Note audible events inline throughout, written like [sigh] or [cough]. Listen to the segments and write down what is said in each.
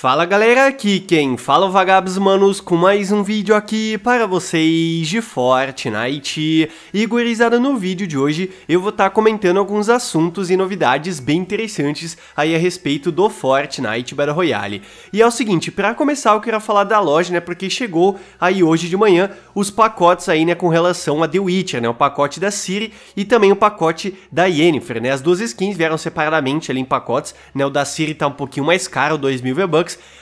Fala galera, aqui quem fala é o Vagabos Manos com mais um vídeo aqui para vocês de Fortnite E gurizada, no vídeo de hoje eu vou estar tá comentando alguns assuntos e novidades bem interessantes aí a respeito do Fortnite Battle Royale E é o seguinte, para começar eu quero falar da loja, né, porque chegou aí hoje de manhã os pacotes aí, né, com relação a The Witcher, né, o pacote da Siri e também o pacote da Yennefer, né As duas skins vieram separadamente ali em pacotes, né, o da Siri tá um pouquinho mais caro, 2 mil v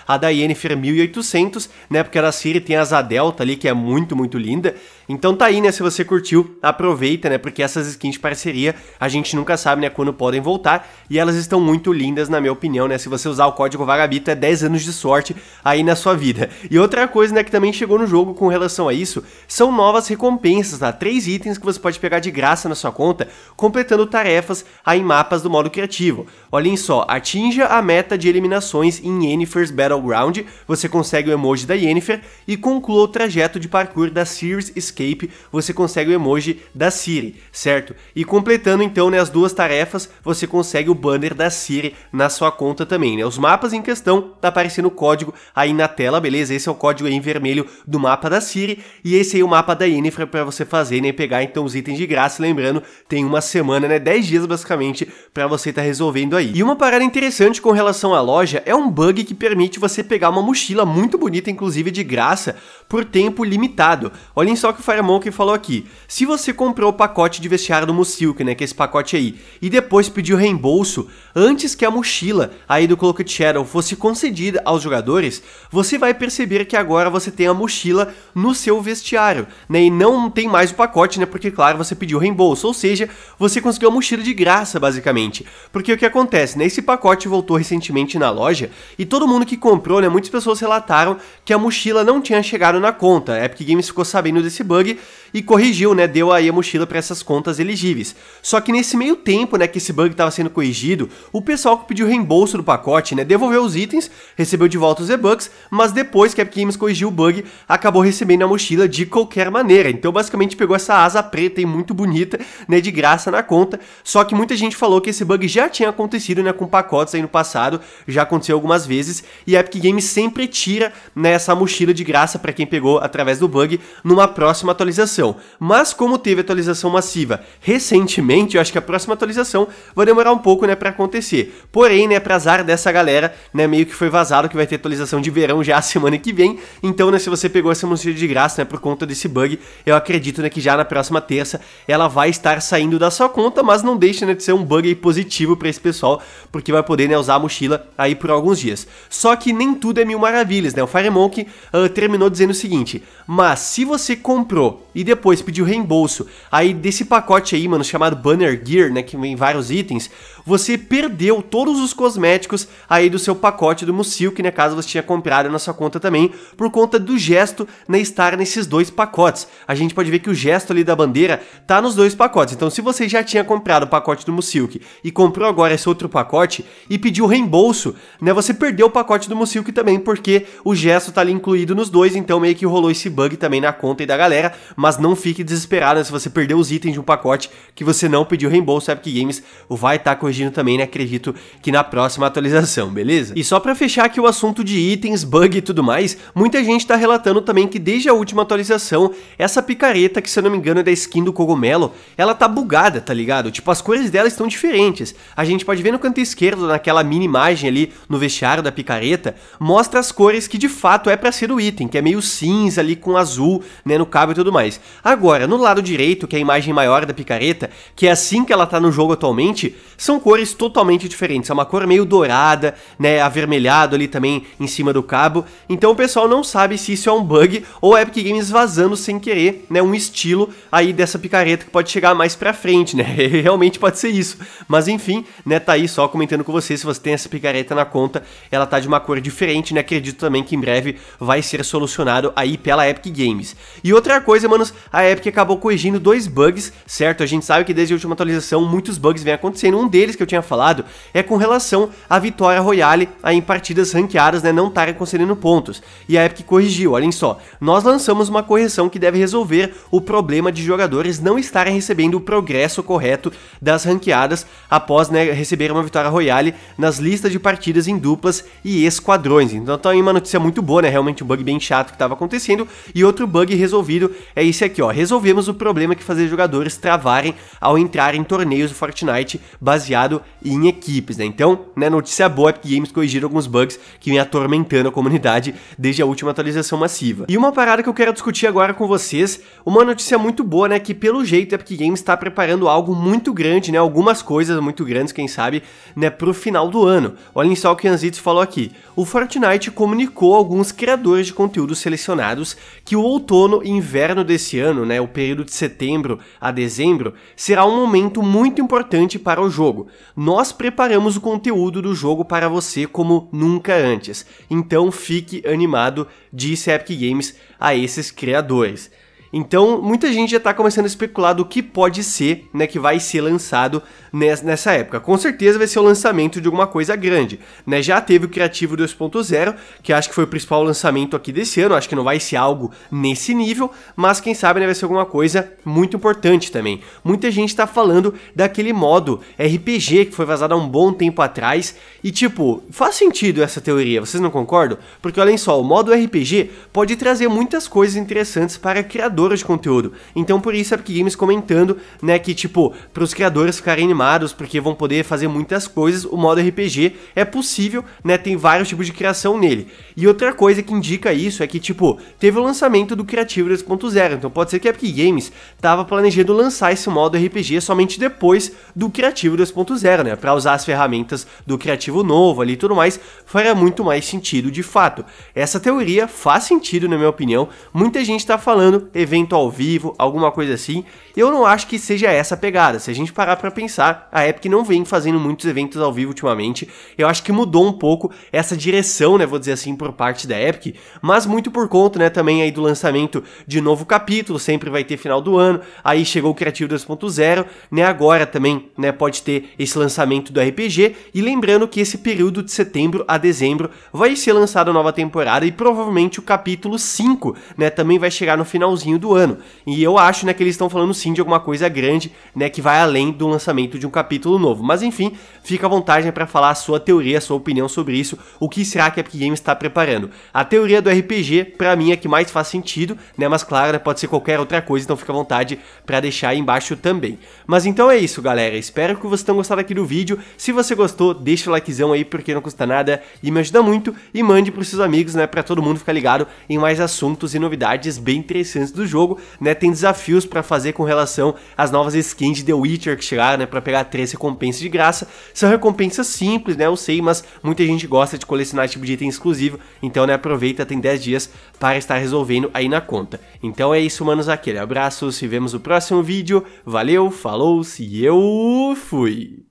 a da Yennefer 1800, né? Porque a da Siri tem a Asa Delta ali, que é muito, muito linda. Então tá aí, né? Se você curtiu, aproveita, né? Porque essas skins de parceria, a gente nunca sabe, né? Quando podem voltar. E elas estão muito lindas, na minha opinião, né? Se você usar o código Vagabito, é 10 anos de sorte aí na sua vida. E outra coisa, né? Que também chegou no jogo com relação a isso, são novas recompensas, tá? Três itens que você pode pegar de graça na sua conta, completando tarefas aí em mapas do modo criativo. Olhem só, atinja a meta de eliminações em Yennefer's Battleground, você consegue o emoji da Yennefer e conclua o trajeto de parkour da Sears Escape, você consegue o emoji da Siri, certo? E completando então né, as duas tarefas, você consegue o banner da Siri na sua conta também. Né? Os mapas em questão tá aparecendo o código aí na tela, beleza? Esse é o código em vermelho do mapa da Siri e esse aí é o mapa da Yennefer para você fazer né, e pegar então os itens de graça. Lembrando, tem uma semana, né, 10 dias basicamente para você estar tá resolvendo aí. E uma parada interessante com relação à loja é um bug que permite você pegar uma mochila muito bonita, inclusive de graça, por tempo limitado. Olhem só que que falou aqui, se você comprou o pacote de vestiário do Musilk, né, que é esse pacote aí, e depois pediu reembolso, antes que a mochila aí do Cloaked Shadow fosse concedida aos jogadores, você vai perceber que agora você tem a mochila no seu vestiário, né, e não tem mais o pacote, né, porque claro, você pediu reembolso, ou seja, você conseguiu a mochila de graça, basicamente. Porque o que acontece, né, esse pacote voltou recentemente na loja, e todo mundo que comprou, né, muitas pessoas relataram que a mochila não tinha chegado na conta, a Epic Games ficou sabendo desse bug, bug e corrigiu, né? Deu aí a mochila para essas contas elegíveis. Só que nesse meio tempo, né, que esse bug estava sendo corrigido, o pessoal que pediu reembolso do pacote, né, devolveu os itens, recebeu de volta os e-bucks, mas depois que a Epic Games corrigiu o bug, acabou recebendo a mochila de qualquer maneira. Então, basicamente pegou essa asa preta e muito bonita, né, de graça na conta. Só que muita gente falou que esse bug já tinha acontecido, né, com pacotes aí no passado, já aconteceu algumas vezes, e a Epic Games sempre tira, né, essa mochila de graça para quem pegou através do bug numa próxima próxima atualização. Mas como teve atualização massiva recentemente, eu acho que a próxima atualização vai demorar um pouco, né, para acontecer. Porém, né, pra azar dessa galera, né, meio que foi vazado que vai ter atualização de verão já a [laughs] semana que vem. Então, né, se você pegou essa música de graça, né, por conta desse bug, eu acredito, né, que já na próxima terça ela vai estar saindo da sua conta, mas não deixa, né, de ser um bug positivo para esse pessoal, porque vai poder, né, usar a mochila aí por alguns dias. Só que nem tudo é mil maravilhas, né? O Fire Monkey uh, terminou dizendo o seguinte: "Mas se você comprar comprou e depois pediu reembolso, aí desse pacote aí, mano, chamado Banner Gear, né, que vem vários itens, você perdeu todos os cosméticos aí do seu pacote do Musilk, né, caso você tinha comprado na sua conta também, por conta do gesto, né, estar nesses dois pacotes. A gente pode ver que o gesto ali da bandeira tá nos dois pacotes, então se você já tinha comprado o pacote do Musilk e comprou agora esse outro pacote e pediu reembolso, né, você perdeu o pacote do Musilk também, porque o gesto tá ali incluído nos dois, então meio que rolou esse bug também na conta e da galera galera, mas não fique desesperado né? se você perdeu os itens de um pacote que você não pediu reembolso, a Epic Games vai estar tá corrigindo também, né? Acredito que na próxima atualização, beleza? E só para fechar aqui o assunto de itens, bug e tudo mais, muita gente está relatando também que desde a última atualização, essa picareta, que se eu não me engano é da skin do cogumelo, ela tá bugada, tá ligado? Tipo, as cores dela estão diferentes. A gente pode ver no canto esquerdo, naquela mini imagem ali no vestiário da picareta, mostra as cores que de fato é para ser o item, que é meio cinza ali com azul, né, no cabo e tudo mais. Agora, no lado direito, que é a imagem maior da picareta, que é assim que ela tá no jogo atualmente, são cores totalmente diferentes. É uma cor meio dourada, né, avermelhado ali também em cima do cabo. Então o pessoal não sabe se isso é um bug ou a é Epic Games vazando sem querer, né, um estilo aí dessa picareta que pode chegar mais pra frente, né, [laughs] realmente pode ser isso. Mas enfim, né, tá aí só comentando com você, se você tem essa picareta na conta, ela tá de uma cor diferente, né, acredito também que em breve vai ser solucionado aí pela Epic Games. E outra outra coisa, manos, a Epic acabou corrigindo dois bugs, certo? A gente sabe que desde a última atualização muitos bugs vêm acontecendo. Um deles que eu tinha falado é com relação à vitória royale aí em partidas ranqueadas, né, não estarem concedendo pontos. E a Epic corrigiu, olhem só. Nós lançamos uma correção que deve resolver o problema de jogadores não estarem recebendo o progresso correto das ranqueadas após né, receber uma vitória royale nas listas de partidas em duplas e esquadrões. Então tá aí uma notícia muito boa, né? Realmente um bug bem chato que estava acontecendo e outro bug resolvido é esse aqui, ó. Resolvemos o problema que fazia jogadores travarem ao entrar em torneios do Fortnite baseado em equipes, né? Então, né, notícia boa Epic Games corrigiram alguns bugs que vem atormentando a comunidade desde a última atualização massiva. E uma parada que eu quero discutir agora com vocês, uma notícia muito boa, né, que pelo jeito a é Epic Games está preparando algo muito grande, né, algumas coisas muito grandes, quem sabe, né, pro final do ano. Olhem só o que Anzitz falou aqui. O Fortnite comunicou a alguns criadores de conteúdo selecionados que o outono e inverno inverno desse ano, né, o período de setembro a dezembro, será um momento muito importante para o jogo. Nós preparamos o conteúdo do jogo para você como nunca antes, então fique animado, disse Epic Games a esses criadores. Então, muita gente já está começando a especular do que pode ser, né, que vai ser lançado nessa época. Com certeza vai ser o lançamento de alguma coisa grande, né? Já teve o Criativo 2.0, que acho que foi o principal lançamento aqui desse ano, acho que não vai ser algo nesse nível, mas quem sabe né, vai ser alguma coisa muito importante também. Muita gente está falando daquele modo RPG que foi vazado há um bom tempo atrás e tipo, faz sentido essa teoria, vocês não concordam? Porque olhem só, o modo RPG pode trazer muitas coisas interessantes para criadores criadores de conteúdo. Então por isso é que Games comentando, né, que tipo, para os criadores ficarem animados porque vão poder fazer muitas coisas, o modo RPG é possível, né, tem vários tipos de criação nele. E outra coisa que indica isso é que tipo, teve o lançamento do Criativo 2.0, então pode ser que a Epic Games tava planejando lançar esse modo RPG somente depois do Criativo 2.0, né, para usar as ferramentas do criativo novo ali e tudo mais, faria muito mais sentido de fato. Essa teoria faz sentido na minha opinião. Muita gente tá falando evento ao vivo, alguma coisa assim. Eu não acho que seja essa a pegada. Se a gente parar para pensar, a Epic não vem fazendo muitos eventos ao vivo ultimamente. Eu acho que mudou um pouco essa direção, né, vou dizer assim, por parte da Epic, mas muito por conta, né, também aí do lançamento de novo capítulo, sempre vai ter final do ano. Aí chegou o Criativo 2.0, né, agora também, né, pode ter esse lançamento do RPG e lembrando que esse período de setembro a dezembro vai ser lançada a nova temporada e provavelmente o capítulo 5, né, também vai chegar no finalzinho finalzinho do ano. E eu acho né, que eles estão falando sim de alguma coisa grande, né, que vai além do lançamento de um capítulo novo. Mas enfim, fica à vontade né, para falar a sua teoria, a sua opinião sobre isso, o que será que a Epic Games está preparando. A teoria do RPG, para mim, é que mais faz sentido, né, mas claro, né, pode ser qualquer outra coisa, então fica à vontade para deixar aí embaixo também. Mas então é isso, galera. Espero que vocês tenham gostado aqui do vídeo. Se você gostou, deixa o likezão aí, porque não custa nada e me ajuda muito. E mande pros seus amigos, né, para todo mundo ficar ligado em mais assuntos e novidades bem interessantes do jogo, né, tem desafios para fazer com relação às novas skins de The Witcher que chegaram, né, para pegar três recompensas de graça. São recompensas simples, né, eu sei, mas muita gente gosta de colecionar esse tipo de item exclusivo, então, né, aproveita, tem 10 dias para estar resolvendo aí na conta. Então é isso, manos, aquele abraço, se vemos no próximo vídeo, valeu, falou, se eu fui!